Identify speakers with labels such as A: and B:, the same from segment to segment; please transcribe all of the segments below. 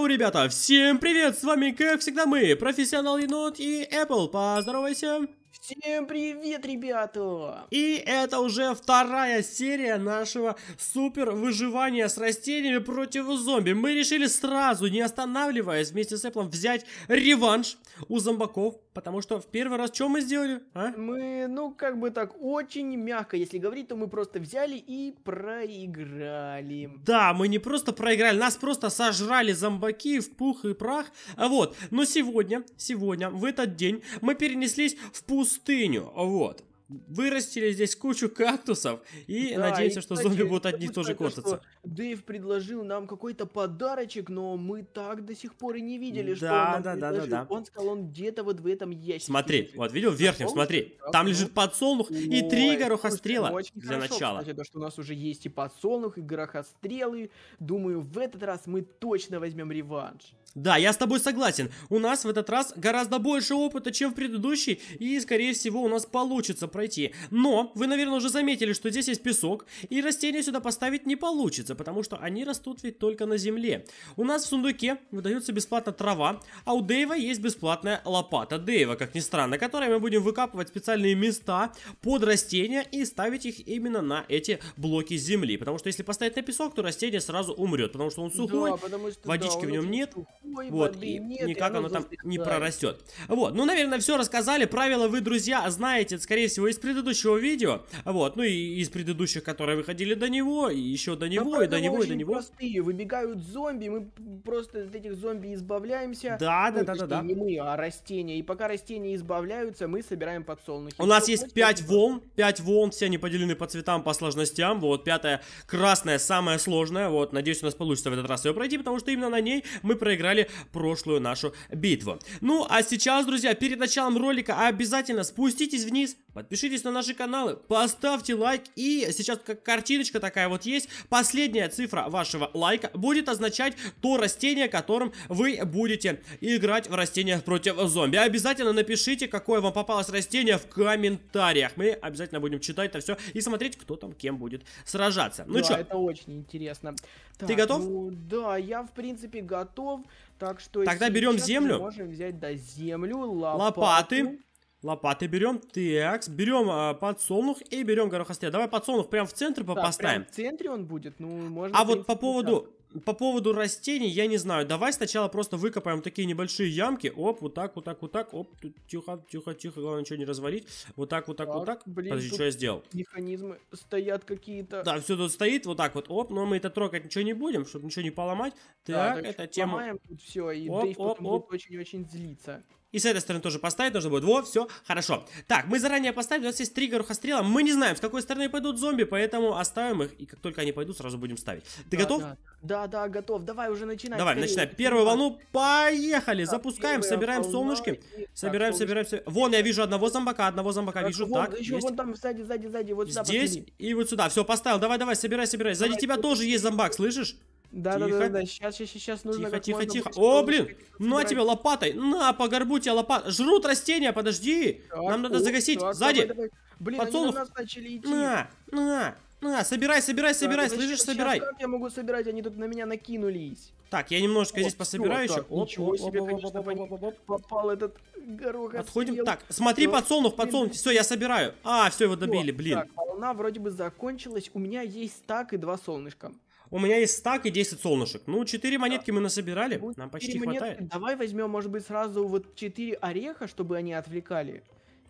A: Йоу, ребята, всем привет, с вами как всегда мы, профессионал енот и Apple, поздоровайся. Всем привет, ребята! И это уже вторая серия нашего супер выживания с растениями против зомби. Мы решили сразу, не останавливаясь, вместе с Эплом взять реванш у зомбаков, потому что в первый раз что мы сделали? А? Мы, ну, как бы так, очень мягко, если говорить, то мы просто взяли и проиграли. Да, мы не просто проиграли, нас просто сожрали зомбаки в пух и прах. А вот, но сегодня, сегодня, в этот день мы перенеслись в пух пустыню, вот. Вырастили здесь кучу кактусов и да, надеемся, и, что кстати, зомби будут от них тоже кататься.
B: Дэйв предложил нам какой-то подарочек, но мы так до сих пор и не видели, да, что он да, да, да, да. Он сказал, он где-то вот в этом ящике. Смотри, вот видел в верхнем, смотри, там лежит
A: подсолнух Ой, и три горохострела ну, очень для хорошо, начала.
B: Кстати, то, что у нас уже есть и подсолнух, и горохострелы. Думаю, в этот раз мы точно
A: возьмем реванш. Да, я с тобой согласен. У нас в этот раз гораздо больше опыта, чем в предыдущий, и, скорее всего, у нас получится пройти. Но вы, наверное, уже заметили, что здесь есть песок, и растения сюда поставить не получится, потому что они растут ведь только на земле. У нас в сундуке выдается бесплатно трава, а у Дэйва есть бесплатная лопата Дэйва, как ни странно, которой мы будем выкапывать специальные места под растения и ставить их именно на эти блоки земли. Потому что если поставить на песок, то растение сразу умрет, потому что он сухой, да, что, водички да, в нем нет. Сухой. Ой, вот, блин, и нет, никак оно там не прорастет. Вот, ну, наверное, все рассказали. Правила вы, друзья, знаете, скорее всего, из предыдущего видео. Вот, ну и из предыдущих, которые выходили до него, и еще до него, Но и до него, и до него.
B: простые. Выбегают зомби, мы просто от этих зомби избавляемся. Да, ну, да, да, да, да. Не мы, а растения. И пока растения избавляются, мы собираем подсолнухи. У нас есть
A: 5 волн, 5 волн, все они поделены по цветам, по сложностям. Вот, пятая красная, самая сложная. Вот, надеюсь, у нас получится в этот раз ее пройти, потому что именно на ней мы проиграем проиграли прошлую нашу битву. Ну, а сейчас, друзья, перед началом ролика обязательно спуститесь вниз, Подпишитесь на наши каналы, поставьте лайк и сейчас как картиночка такая вот есть. Последняя цифра вашего лайка будет означать то растение, которым вы будете играть в растениях против зомби. Обязательно напишите, какое вам попалось растение в комментариях. Мы обязательно будем читать это все и смотреть, кто там кем будет сражаться. Ну да, что? это очень интересно. Так, Ты готов?
B: Ну, да, я в принципе готов. Так что тогда берем землю. можем взять да землю, лопату. лопаты
A: Лопаты берем, такс, берем э, подсолнух и берем горохострел. Давай подсолнух прям в центр да, поставим. Прям в
B: центре он будет, ну можно... А вот по
A: поводу, по поводу растений я не знаю. Давай сначала просто выкопаем такие небольшие ямки. Оп, вот так, вот так, вот так. Оп, тут тихо, тихо, тихо, главное ничего не развалить. Вот так, вот так, так вот так. Блин, Подожди, что я сделал?
B: Механизмы стоят какие-то. Да, все тут
A: стоит, вот так вот. Оп, но мы это трогать ничего не будем, чтобы ничего не поломать. Так, да, так это тема... Ломаем
B: тут все, и оп, Дэйв оп, потом оп.
A: будет очень-очень злиться. И с этой стороны тоже поставить нужно будет. Во, все, хорошо. Так, мы заранее поставили, у нас есть три горохострела. Мы не знаем, с какой стороны пойдут зомби, поэтому оставим их. И как только они пойдут, сразу будем ставить. Ты да, готов? Да.
B: да, да, готов. Давай уже начинаем. Давай, скорее. начинай. Первую волну,
A: поехали. Да, Запускаем, собираем волна, солнышки. И... Собираем, так, собираем, собираем. Вон, я вижу одного зомбака, одного зомбака так, вижу. Вон, так, еще есть. вон
B: там, сзади, сзади, сзади. Вот Здесь посмотри.
A: и вот сюда. Все, поставил. Давай, давай, собирай, собирай. Сзади давай, тебя тоже есть зомбак, слышишь? Да, тихо. да, да, да,
B: сейчас, сейчас, сейчас
A: нужно. Тихо, тихо, тихо. О, блин! Ну а тебе лопатой! На, по горбу лопат. Жрут растения, подожди! Так, Нам надо о, загасить! Так, Сзади! Давай, давай. Блин, Подсолнух. на нас
B: начали идти. На,
A: на, на, собирай, собирай, собирай, слышишь, сейчас, собирай. Как
B: я могу собирать? Они тут на меня накинулись.
A: Так, я немножко о, здесь пособираю еще. Ничего себе,
B: конечно, попал этот горох. Отходим.
A: Так, смотри, подсолнух, подсолнух. Все, я собираю. А, все, его добили, блин. Так,
B: волна вроде бы закончилась. У меня есть стак и два солнышка. У меня есть стак и 10 солнышек. Ну, 4 монетки мы насобирали. Нам почти монетки. хватает. Давай возьмем, может быть, сразу вот 4 ореха, чтобы они отвлекали.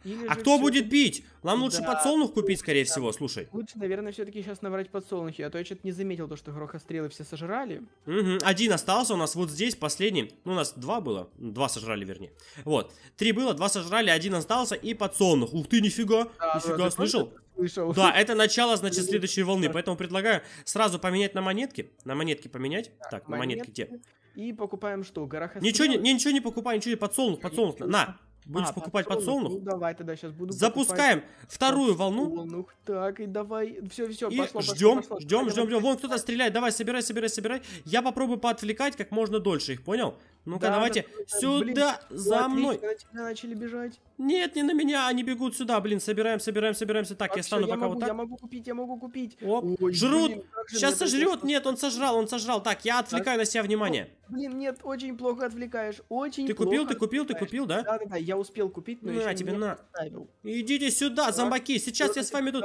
B: Или а кто будет бить?
A: Нам лучше да. подсолнух купить, скорее да. всего, слушай.
B: Лучше, наверное, все-таки сейчас набрать подсолнухи, а то я что-то не заметил, то, что грохострелы все сожрали.
A: Угу. Один остался у нас вот здесь, последний. Ну, у нас два было, два сожрали, вернее. Вот, три было, два сожрали, один остался и подсолнух. Ух ты, нифига, да, нифига, слышал?
B: слышал. Да, это
A: начало, значит, следующей волны. Поэтому предлагаю сразу поменять на монетки. На монетки поменять. Так, на монетки где?
B: И покупаем что? Горох Ничего не, не,
A: ничего не покупаем, ничего не подсолнух, подсолнух. На, а, Будешь покупать подсолнух? Ну,
B: давай тогда сейчас буду Запускаем вторую волну. Подсолнух. Так, и давай. Все, все, и ждем, ждем, ждем, ждем.
A: Вон кто-то стреляет. Давай, собирай, собирай, собирай. Я попробую поотвлекать как можно дольше их, понял? Ну-ка, да, давайте да, сюда, блин, за мной.
B: На тебя начали бежать.
A: Нет, не на меня, они бегут сюда, блин, собираем, собираем, собираемся. Так, Вообще, я стану я пока могу, вот так. Я
B: могу купить, я могу
A: купить. Оп, Ой, жрут. Блин, Сейчас сожрет, нет, он сожрал, он сожрал. Так, я отвлекаю так. на себя внимание.
B: О, блин, нет, очень плохо отвлекаешь, очень Ты купил, ты купил, ты
A: купил, да? Да, да, да, я успел купить, но на, еще тебе не на. Идите сюда, зомбаки, сейчас я, с вами тут...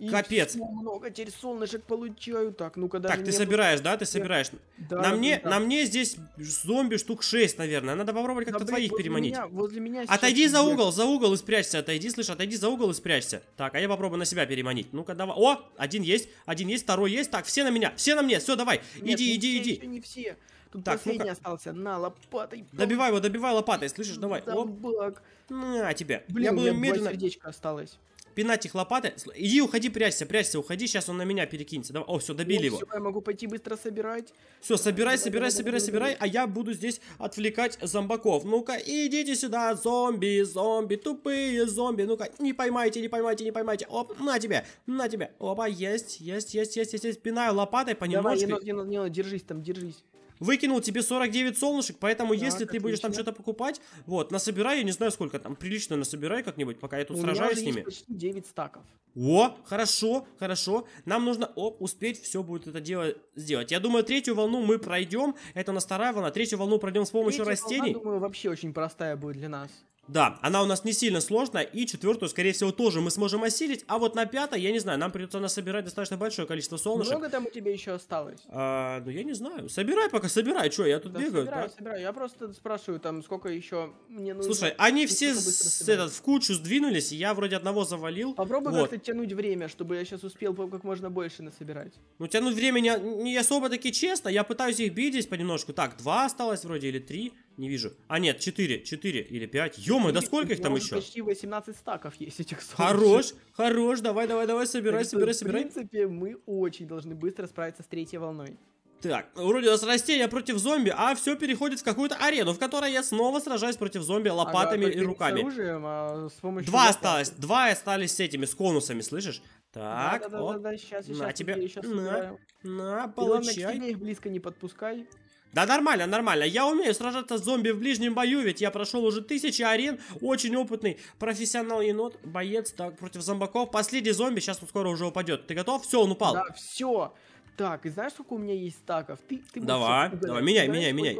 A: И Капец.
B: много теперь солнышек получаю. Так, ну-ка даже Так, ты собираешь, да? Ты собираешь.
A: Да, на, да, мне, да. на мне здесь зомби штук 6, наверное. Надо попробовать как-то твоих возле переманить. Меня,
B: возле меня отойди за угол,
A: за угол и спрячься. Отойди, слышь, отойди за угол и спрячься. Так, а я попробую на себя переманить. Ну-ка, давай. О, один есть, один есть, второй есть. Так, все на меня, все на мне. Все, давай. Нет, иди, не ну иди, все, иди.
B: не все. Тут так, последний ну остался на лопатой.
A: Добивай его, добивай лопатой, слышишь? Давай. Там Оп. Баг. На тебе. Блин, я буду у меня медленно. сердечко осталось пинать их лопаты. Иди, уходи, прячься, прячься, уходи, сейчас он на меня перекинется. Давай. О, все, добили О, его. Все,
B: я могу пойти быстро собирать.
A: Все, собирай, собирай, собирай, собирай, а я буду здесь отвлекать зомбаков. Ну-ка, идите сюда, зомби, зомби, тупые зомби. Ну-ка, не поймайте, не поймайте, не поймайте. Оп, на тебе, на тебе. Опа, есть, есть, есть, есть, есть, есть. Пинаю лопатой понемножку. Давай, енот,
B: енот, енот, держись там, держись
A: выкинул тебе 49 солнышек, поэтому так, если ты отлично. будешь там что-то покупать, вот, насобирай, я не знаю сколько там, прилично насобирай как-нибудь, пока я тут У сражаюсь с ними. Почти
B: 9 стаков.
A: О, хорошо, хорошо. Нам нужно оп, успеть все будет это дело сделать. Я думаю, третью волну мы пройдем. Это на нас вторая волна. Третью волну пройдем с помощью Третья растений. Волна,
B: думаю, вообще очень простая будет для нас.
A: Да, она у нас не сильно сложная, и четвертую, скорее всего, тоже мы сможем осилить. А вот на пятой, я не знаю, нам придется насобирать достаточно большое количество солнышек. Много
B: там у тебя еще осталось?
A: А, ну, я не знаю. Собирай пока, собирай. Че, я тут да, бегаю? Собираю, да? собираю.
B: Я просто спрашиваю, там, сколько еще мне нужно. Слушай, они все с, этот,
A: в кучу сдвинулись, я вроде одного завалил. Попробуй вот. как-то тянуть время, чтобы я сейчас успел как можно больше насобирать. Ну, тянуть время не, не особо-таки честно. Я пытаюсь их бить здесь понемножку. Так, два осталось вроде или три не вижу. А нет, 4, 4 или 5. Ё-моё, да сколько их там еще?
B: Почти 18 стаков есть этих солнышек. Хорош,
A: хорош, давай, давай, давай, собирай, так собирай, собирай. В
B: принципе, мы очень должны быстро справиться с третьей волной.
A: Так, вроде у нас растения против зомби, а все переходит в какую-то арену, в которой я снова сражаюсь против зомби лопатами ага, и руками. оружием,
B: а с помощью два лопаты. осталось,
A: два остались с этими, с конусами, слышишь? Так, да, да, Да, да, да, сейчас, сейчас, на тебе, сейчас на, собираю.
B: на, получай. главное, к близко не подпускай.
A: Да нормально, нормально. Я умею сражаться с зомби в ближнем бою, ведь я прошел уже тысячи арен. Очень опытный профессионал-енот, боец так, против зомбаков. Последний зомби, сейчас он скоро уже упадет. Ты готов? Все, он упал. Да, все. Так, и знаешь, сколько у меня есть стаков? Ты, ты давай, давай, меняй, меняй, меняй.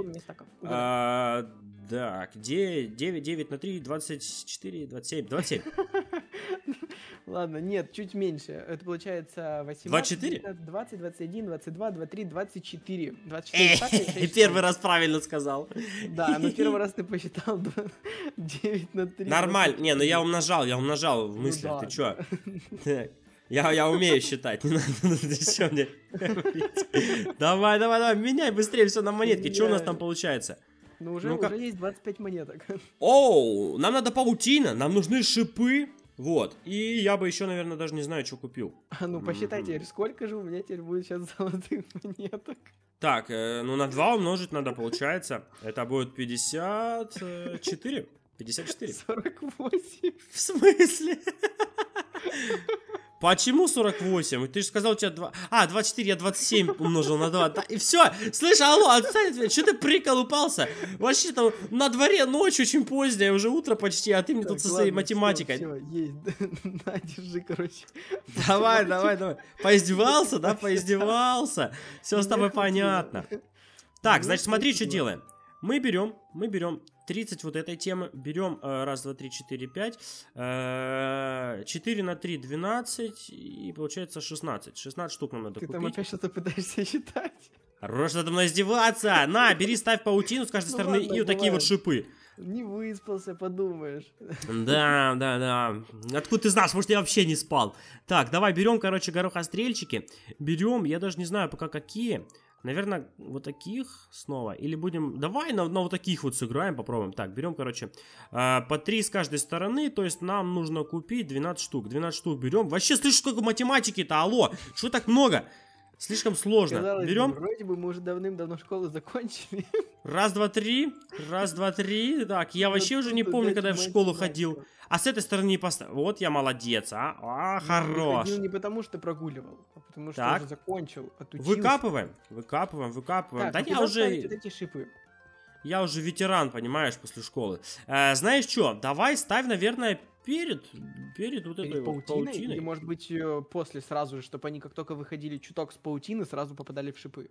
A: Да, где 9, 9 на 3, 24, 27, 27. Ладно, нет, чуть меньше. Это получается 18, 24?
B: 20, 21, 22, 23, 24. 24 И первый раз
A: правильно сказал. Да, но первый раз ты
B: посчитал 9 на 3. Нормально.
A: Не, ну я умножал, я умножал в ну мысли. Ты чё? Я, я умею считать, не надо еще ну мне Давай, давай, давай, меняй быстрее все на монетки. Что у нас там получается?
B: Ну, уже, ну как... уже есть 25 монеток.
A: Оу, нам надо паутина, нам нужны шипы. Вот. И я бы еще, наверное, даже не знаю, что купил. А ну посчитайте,
B: mm-hmm. сколько же у меня теперь будет сейчас золотых монеток.
A: Так, э, ну на 2 умножить надо, получается. Это будет 54. 54. 48. В смысле? Почему 48? Ты же сказал, у тебя 2... А, 24, я 27 умножил на 2. И все, слышь, алло, отстань от что ты приколупался? Вообще там на дворе ночь очень поздняя, уже утро почти, а ты мне так, тут со своей математикой. Все, есть,
B: на, держи, короче.
A: Давай, давай, давай. Поиздевался, да, поиздевался. Все с тобой понятно.
B: Так, значит, смотри, что делаем.
A: Мы берем, мы берем 30 вот этой темы, берем э, раз, два, три, четыре, пять, э, 4 на 3, 12, и получается 16. 16 штук нам надо Ты купить. там опять что-то пытаешься считать? Хорош надо мной издеваться! На, бери, ставь паутину с каждой ну, стороны ладно, и вот бывает. такие вот шипы.
B: Не выспался, подумаешь.
A: Да, да, да. Откуда ты знаешь? Может, я вообще не спал. Так, давай берем, короче, горохострельчики. Берем, я даже не знаю пока какие. Наверное, вот таких снова. Или будем... Давай на, на вот таких вот сыграем, попробуем. Так, берем, короче, а, по 3 с каждой стороны. То есть нам нужно купить 12 штук. 12 штук берем. Вообще, слышишь, сколько математики-то? Алло, что так много? Слишком сложно. Казалось, Берем.
B: Вроде бы мы уже давным-давно школу закончили.
A: Раз, два, три. Раз, два, три. Так, я ну, вообще уже не помню, когда я в школу ходил. А с этой стороны поставил. Вот я молодец, а.
B: А, ну, хорош. Не потому что прогуливал, а
A: потому что уже
B: закончил.
A: Выкапываем, выкапываем, выкапываем. Да ну я уже... эти шипы? Я уже ветеран, понимаешь, после школы. Э, знаешь что, давай ставь, наверное, перед, перед вот перед этой паутиной, паутиной. Или, может быть, э, после сразу же, чтобы они как только выходили чуток с паутины, сразу попадали в шипы.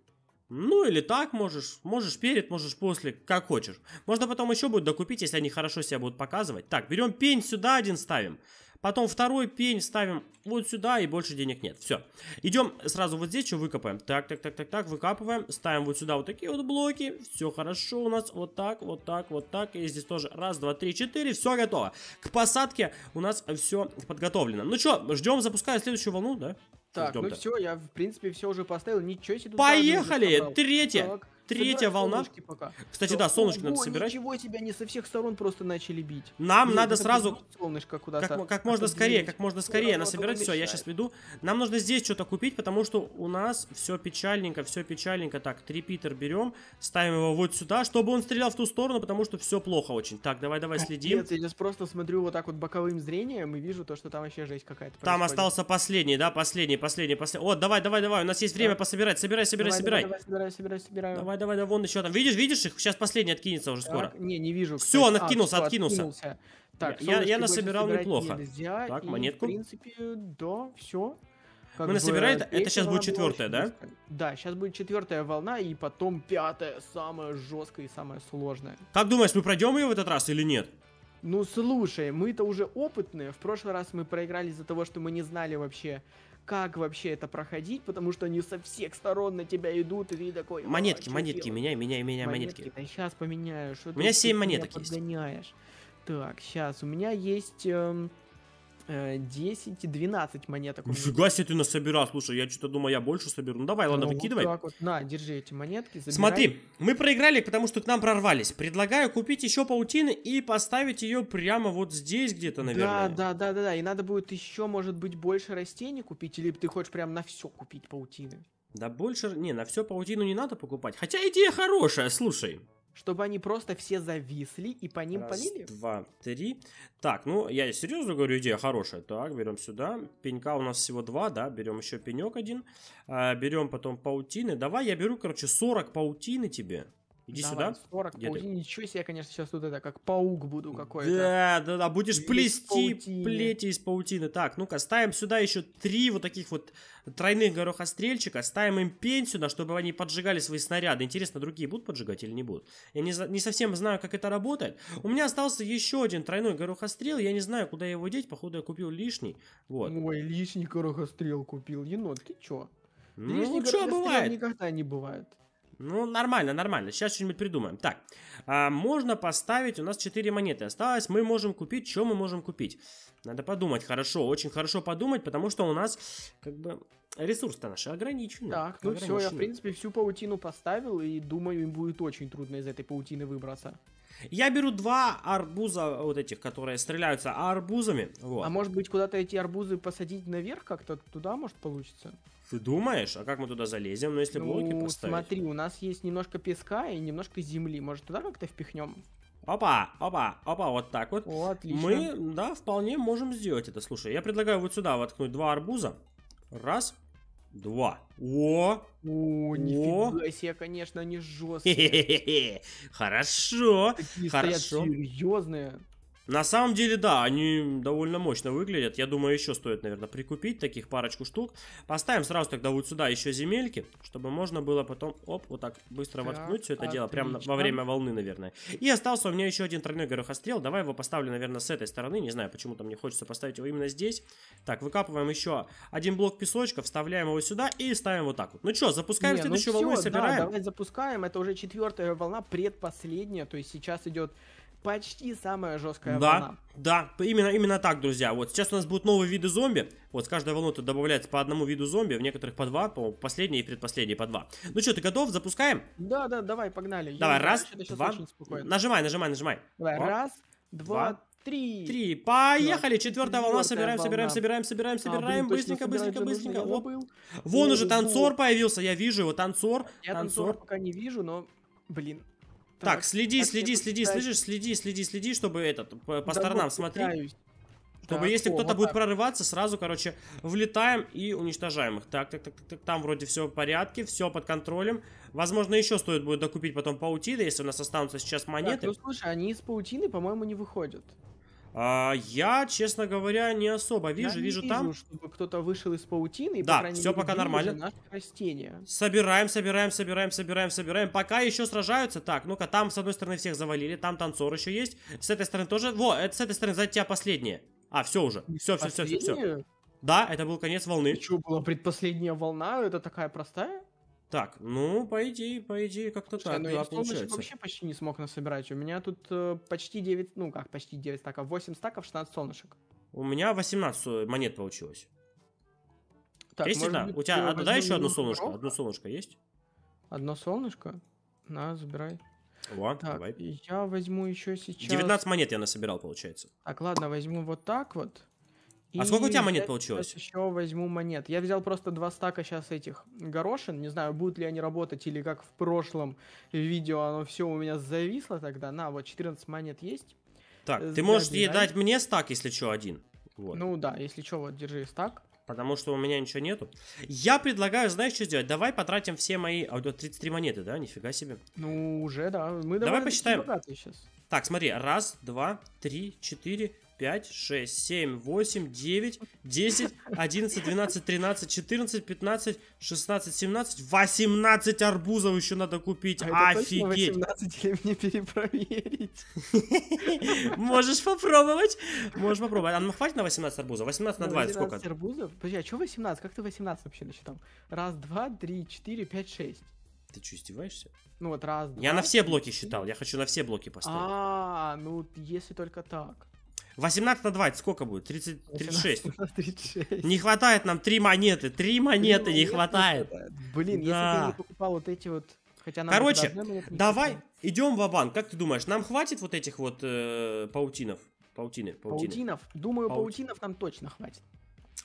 A: Ну или так можешь, можешь перед, можешь после, как хочешь. Можно потом еще будет докупить, если они хорошо себя будут показывать. Так, берем пень сюда один ставим. Потом второй пень ставим вот сюда, и больше денег нет. Все. Идем сразу вот здесь, что выкопаем. Так, так, так, так, так, выкапываем. Ставим вот сюда вот такие вот блоки. Все хорошо у нас. Вот так, вот так, вот так. И здесь тоже раз, два, три, четыре. Все готово. К посадке у нас все подготовлено. Ну что, ждем, запускаем следующую волну, да? Так, ну все,
B: я в принципе все уже поставил. Ничего себе. Поехали! Третье. Так третья волна. Пока. Кстати, да, солнышки надо собирать. Ничего тебя не со всех сторон просто начали бить. Нам надо сразу...
A: Солнышко куда-то. Как, как можно скорее, как можно скорее насобирать. Все, я сейчас веду. Нам нужно здесь что-то купить, потому что у нас все печальненько, все печальненько. Так, трепитер берем, ставим его вот сюда, чтобы он стрелял в ту сторону, потому что все плохо очень. Так, давай, давай, следим. Нет, я сейчас просто смотрю
B: вот так вот боковым зрением и вижу то, что там вообще жесть какая-то. Там остался
A: последний, да, последний, последний, последний. О, давай, давай, давай, у нас есть время пособирать. Собирай, собирай, собирай.
B: Собирай, собирай, собирай. Давай,
A: давай, да, вон еще там. Видишь, видишь их? Сейчас последний откинется уже так, скоро.
B: Не, не вижу. Все, он а, откинулся, а, откинулся. откинулся.
A: Так, я, я насобирал неплохо. Нельзя, так, монетку. В
B: принципе, да, все. Как Мы насобираем, это, это сейчас будет четвертая, да? Да, сейчас будет четвертая волна, и потом пятая, самая жесткая и самая сложная.
A: Как думаешь, мы пройдем ее в этот раз или нет? Ну слушай,
B: мы-то уже опытные. В прошлый раз мы проиграли из-за того, что мы не знали вообще, как вообще это проходить, потому что они со всех сторон на тебя идут, и ты такой... Монетки, а монетки, делать? меняй, меняй, меняй монетки. монетки. Да сейчас поменяю, что У меня 7 монеток есть. Подгоняешь? Так, сейчас, у меня есть... Эм 10-12 э, монеток. Нифига
A: себе ты насобирал. Слушай, я что-то думаю, я больше соберу. Ну давай, ладно, ну, выкидывай. так
B: вот. На, держи эти монетки. Забирай. Смотри,
A: мы проиграли, потому что к нам прорвались. Предлагаю купить еще паутины и поставить ее прямо вот здесь где-то, наверное.
B: Да, да, да, да, да. И надо будет еще, может быть, больше растений купить, или ты хочешь прям на
A: все купить паутины? Да больше... Не, на все паутину не надо покупать. Хотя идея хорошая, слушай. Чтобы они просто все зависли и по ним Раз, полили? два, три. Так, ну, я серьезно говорю, идея хорошая. Так, берем сюда. Пенька у нас всего два, да, берем еще пенек один. А, берем потом паутины. Давай я беру, короче, 40 паутины тебе. Иди Давай, сюда. 40 Где
B: Ничего себе, я, конечно, сейчас тут это, как паук буду какой-то. Да,
A: да, да, будешь плести плети из паутины. Так, ну-ка, ставим сюда еще три вот таких вот тройных горохострельчика. Ставим им пенсию, на чтобы они поджигали свои снаряды. Интересно, другие будут поджигать или не будут? Я не, не совсем знаю, как это работает. У меня остался еще один тройной горохострел. Я не знаю, куда его деть. Походу, я купил лишний. Вот. Ой, лишний горохострел купил. Енот, ты чё? Ну, лишний что бывает? никогда не бывает. Ну, нормально, нормально. Сейчас что-нибудь придумаем. Так, а, можно поставить, у нас 4 монеты осталось. Мы можем купить, что мы можем купить? Надо подумать хорошо, очень хорошо подумать, потому что у нас, как бы, ресурс-то наш ограничен. Так, ну все, я, в принципе,
B: всю паутину поставил, и думаю, им будет очень трудно из этой паутины выбраться.
A: Я беру два арбуза вот этих, которые стреляются
B: арбузами. Вот. А может быть, куда-то эти арбузы посадить наверх как-то? Туда, может, получится?
A: Ты думаешь? А как мы туда залезем? Ну, если ну, блоки поставить. смотри,
B: у нас есть немножко песка и немножко земли. Может, туда как-то впихнем?
A: Опа, опа, опа, вот так вот. О, отлично. Мы, да, вполне можем сделать это. Слушай, я предлагаю вот сюда воткнуть два арбуза. Раз, два. О! О, нифига себе, конечно, они жесткие. Хе Хорошо. Такие хорошо.
B: серьезные.
A: На самом деле, да, они довольно мощно выглядят. Я думаю, еще стоит, наверное, прикупить таких парочку штук. Поставим сразу тогда вот сюда еще земельки, чтобы можно было потом, оп, вот так быстро так, воткнуть все это отлично. дело, прямо во время волны, наверное. И остался у меня еще один тройной горохострел. Давай его поставлю, наверное, с этой стороны. Не знаю, почему там мне хочется поставить его именно здесь. Так, выкапываем еще один блок песочка, вставляем его сюда и ставим вот так вот. Ну что, запускаем Не, ну следующую ну все, волну и собираем? Да, давай
B: запускаем. Это уже четвертая волна, предпоследняя. То есть сейчас идет Почти самая жесткая да, волна.
A: Да, да именно, именно так, друзья. Вот сейчас у нас будут новые виды зомби. Вот с каждой волны тут добавляется по одному виду зомби, в некоторых по два, по последний и предпоследний по два. Ну что, ты готов? Запускаем?
B: Да, да, давай, погнали. Давай, Я раз, два.
A: Нажимай, нажимай, нажимай. Давай, О.
B: раз, два, два три.
A: Три. Поехали. Четвертая волна. Собираем, собираем, собираем, а, собираем, собираем. быстренько, быстренько, быстренько. Оп. Вон я уже танцор появился. Я вижу его. Танцор. Я танцор. пока не вижу, но... Блин, так, так следи, следи, следи, слышишь, следи, следи, следи, чтобы этот, по, по сторонам смотри. Чтобы так, если кто-то вот будет так. прорываться, сразу, короче, влетаем и уничтожаем их. Так, так, так, так, так, там вроде все в порядке, все под контролем. Возможно, еще стоит будет докупить потом паутины, если у нас останутся сейчас монеты. Так, ну
B: слушай, они из паутины, по-моему, не выходят.
A: А, я, честно говоря, не особо вижу. Я не вижу, вижу там. Чтобы кто-то вышел из паутины да, по все мере, пока нормально.
B: растения.
A: Собираем, собираем, собираем, собираем, собираем. Пока еще сражаются. Так, ну-ка, там с одной стороны всех завалили, там танцор еще есть. С этой стороны тоже. Во, это с этой стороны за тебя последнее. А, все уже. Все, все, все, все, все. Да, это был конец волны. Что была предпоследняя волна? Это такая простая? Так, ну, по идее, по идее, как-то так, ну, я получается. вообще
B: почти не смог насобирать. У меня тут э, почти 9, ну как, почти 9 стаков, 8 стаков, 16
A: солнышек. У меня 18 монет получилось. Так, есть может, быть, у тебя, а, э, да, еще одно солнышко, ров? одно солнышко есть? Одно солнышко?
B: На, забирай. О, так, давай. я возьму еще сейчас... 19
A: монет я насобирал, получается.
B: Так, ладно, возьму вот так вот.
A: И а сколько у тебя монет получилось?
B: Еще возьму монет. Я взял просто два стака сейчас этих горошин. Не знаю, будут ли они работать или как в прошлом видео оно все у меня зависло тогда. На, вот 14 монет есть.
A: Так, э, ты можешь ей дать мне стак, если что, один. Вот.
B: Ну да, если что, вот держи
A: стак. Потому что у меня ничего нету. Я предлагаю, знаешь, что сделать? Давай потратим все мои... А, у тебя 33 монеты, да? Нифига себе.
B: Ну, уже, да. Мы Давай посчитаем. Сейчас.
A: Так, смотри. Раз, два, три, четыре, 5, 6, 7, 8, 9, 10, 11, 12, 13, 14, 15, 16, 17, 18 арбузов еще надо купить. А Офигеть! 18 или мне перепроверить? Можешь попробовать. Можешь попробовать. А ну хватит на 18 арбузов? 18 на 2 сколько? 18
B: арбузов? Подожди, а что 18? Как ты 18 вообще насчитал? Раз, два, три, четыре, пять, шесть. Ты что, издеваешься? Ну вот раз, два, Я на все
A: блоки считал, я хочу на все блоки поставить.
B: А, ну если только так.
A: 18 на 20 сколько будет? 30, 36.
B: 36.
A: Не хватает нам 3 монеты. 3 монеты 3 не монеты хватает. хватает. Блин, да. если бы я
B: покупал вот эти вот... Хотя нам Короче, давай
A: идем в банк Как ты думаешь, нам хватит вот этих вот э, паутинов? Паутины, паутины. Паутинов?
B: Думаю, Паути... паутинов нам точно хватит.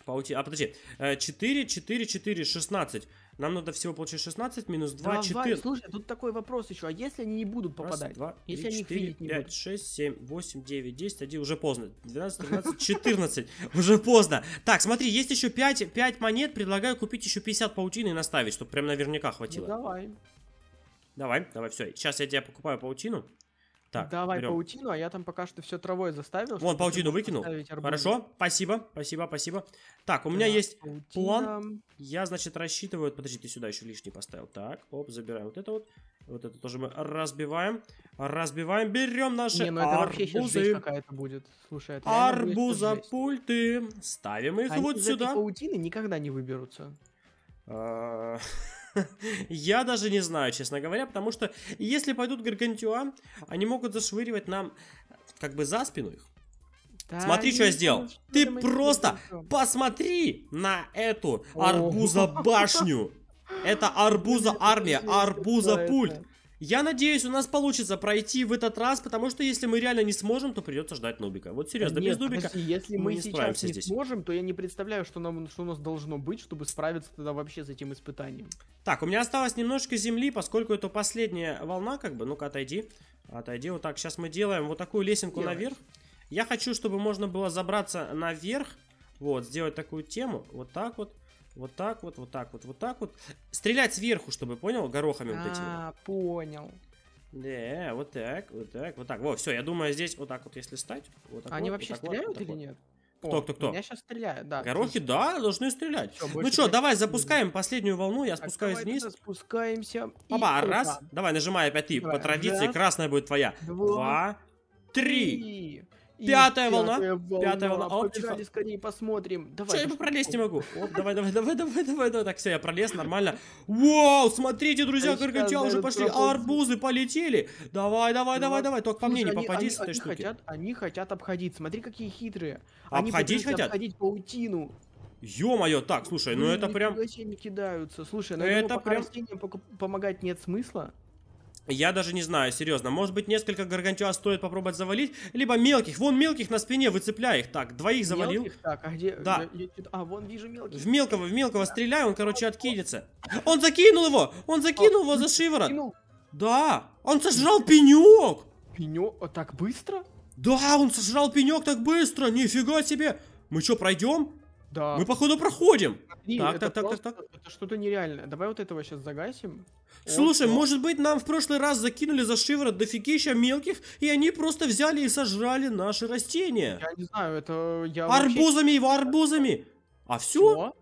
A: Паути... А, подожди. 4, 4, 4, 16. Нам надо всего получить 16, минус 2, 2 14. Слушай,
B: тут такой вопрос еще. А если они
A: не будут попадать? Раз, 2, если 3, они 4, 5, не 5, 6, 7, 8, 9, 10, 1. Уже поздно. 12, 13, 14. Уже поздно. Так, смотри, есть еще 5, 5 монет. Предлагаю купить еще 50 паутины и наставить, чтобы прям наверняка ну, хватило. Ну, давай. Давай, давай, все. Сейчас я тебя покупаю паутину. Так, Давай берем. паутину, а я там пока что все травой заставил. Вон, паутину выкинул. Хорошо, спасибо, спасибо, спасибо. Так, у да, меня есть паутина. план. Я, значит, рассчитываю... Подождите, сюда еще лишний поставил. Так, оп, забираем вот это вот. Вот это тоже мы разбиваем. Разбиваем, берем наши Не, ну это арбузы. какая-то будет. Слушай, это
B: Арбуза-пульты.
A: Ставим их а вот сюда. паутины
B: никогда не выберутся.
A: А, Я даже не знаю, честно говоря, потому что если пойдут Гаргантюа, они могут зашвыривать нам э, как бы за спину их. Да, Смотри, что я сделал. Что Ты просто посмотри на эту арбуза башню. Это арбуза армия, арбуза пульт. Я надеюсь, у нас получится пройти в этот раз, потому что если мы реально не сможем, то придется ждать Нубика. Вот серьезно, Нет, без Нубика подожди, если мы, мы не сейчас не здесь. сможем, то я не представляю, что, нам, что у нас должно быть, чтобы справиться тогда вообще с этим испытанием. Так, у меня осталось немножко земли, поскольку это последняя волна, как бы. Ну-ка, отойди. Отойди, вот так. Сейчас мы делаем вот такую лесенку Делаешь. наверх. Я хочу, чтобы можно было забраться наверх. Вот, сделать такую тему. Вот так вот. Вот так вот, вот так вот, вот так вот. Стрелять сверху, чтобы понял, горохами вот этими.
B: А, понял.
A: Да, вот так, вот так, вот так. Во, все, я думаю, здесь вот так вот, если стать. Вот так Они вот, вообще вот так стреляют
B: вот, или вот. нет? Кто, кто, кто? Я сейчас стреляю, да. Горохи,
A: да, должны стрелять. Все, ну что, давай запускаем последнюю волну, я спускаюсь давай вниз. спускаемся. Папа, и... раз. Давай, нажимай опять ты. По традиции, раз, красная будет твоя. Два, Два три. три пятая, волна. Пятая волна. Оп, а Побежали тихо. Типа-
B: скорее, посмотрим. Давай. Что, я
A: пролезть не могу. Оп, давай, давай, давай, давай, давай, давай. Так, все, я пролез, нормально. Вау, смотрите, друзья, каргатела уже пошли. Арбузы полетели. Давай, давай, давай, давай. Только по мне не попадись с этой штуки. Они хотят обходить. Смотри, какие
B: хитрые. Обходить хотят? Обходить паутину.
A: Ё-моё, так, слушай, ну это прям...
B: не кидаются. Слушай, ну это прям... помогать нет смысла.
A: Я даже не знаю, серьезно. Может быть, несколько гаргантюа стоит попробовать завалить, либо мелких. Вон мелких на спине, выцепляй их. Так, двоих завалил. Мелких? Так, а где? Да. А, вон вижу мелких. В мелкого, в мелкого да. стреляй, он, короче, откинется. Он закинул его! Он закинул он его за шиворот. Кинул? Да, он сожрал пенек. Пенек? А так быстро? Да, он сожрал пенек так быстро, нифига себе. Мы что, пройдем? Да. Мы, походу, проходим. Смотри, так, так, так, так, так.
B: Это что-то нереальное. Давай вот этого сейчас загасим.
A: Слушай, вот. может быть, нам в прошлый раз закинули за шиворот дофигища мелких, и они просто взяли и сожрали наши растения. Я не знаю, это я. Арбузами и вообще... арбузами! А все?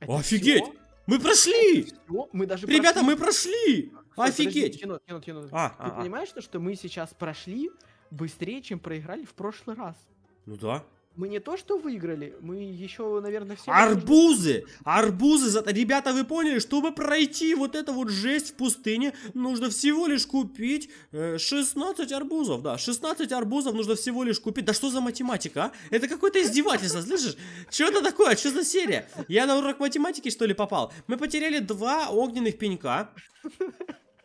A: все? Офигеть! Все? Мы прошли! Мы даже Ребята, прошли. мы прошли! Стой, Офигеть! Подожди,
B: кино, кино, кино. А, Ты а, а. понимаешь, а. что мы сейчас прошли быстрее, чем проиграли в прошлый раз?
A: Ну да мы не то что выиграли, мы еще, наверное, все... Арбузы! Арбузы! За... Ребята, вы поняли, чтобы пройти вот эту вот жесть в пустыне, нужно всего лишь купить 16 э, арбузов, да, 16 арбузов нужно всего лишь купить. Да что за математика, а? Это какое-то издевательство, слышишь? Что это такое? Что за серия? Я на урок математики, что ли, попал? Мы потеряли два огненных пенька.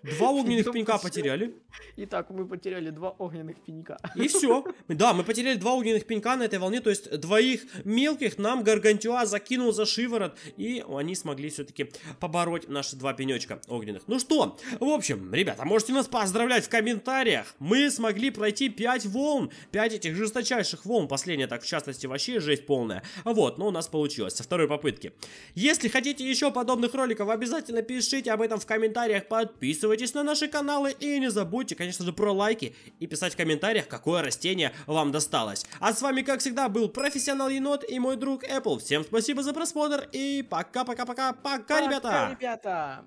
A: Два огненных пенька потеряли.
B: Итак, мы потеряли два огненных пенька. И все.
A: Да, мы потеряли два огненных пенька на этой волне, то есть двоих мелких нам Гаргантюа закинул за шиворот, и они смогли все-таки побороть наши два пенечка огненных. Ну что, в общем, ребята, можете нас поздравлять в комментариях. Мы смогли пройти 5 волн, 5 этих жесточайших волн, последняя так в частности вообще жесть полная. Вот, но у нас получилось со второй попытки. Если хотите еще подобных роликов, обязательно пишите об этом в комментариях, подписывайтесь подписывайтесь на наши каналы и не забудьте, конечно же, про лайки и писать в комментариях, какое растение вам досталось. А с вами, как всегда, был профессионал енот и мой друг Apple. Всем спасибо за просмотр и пока-пока-пока. Пока, ребята! Пока,
B: ребята!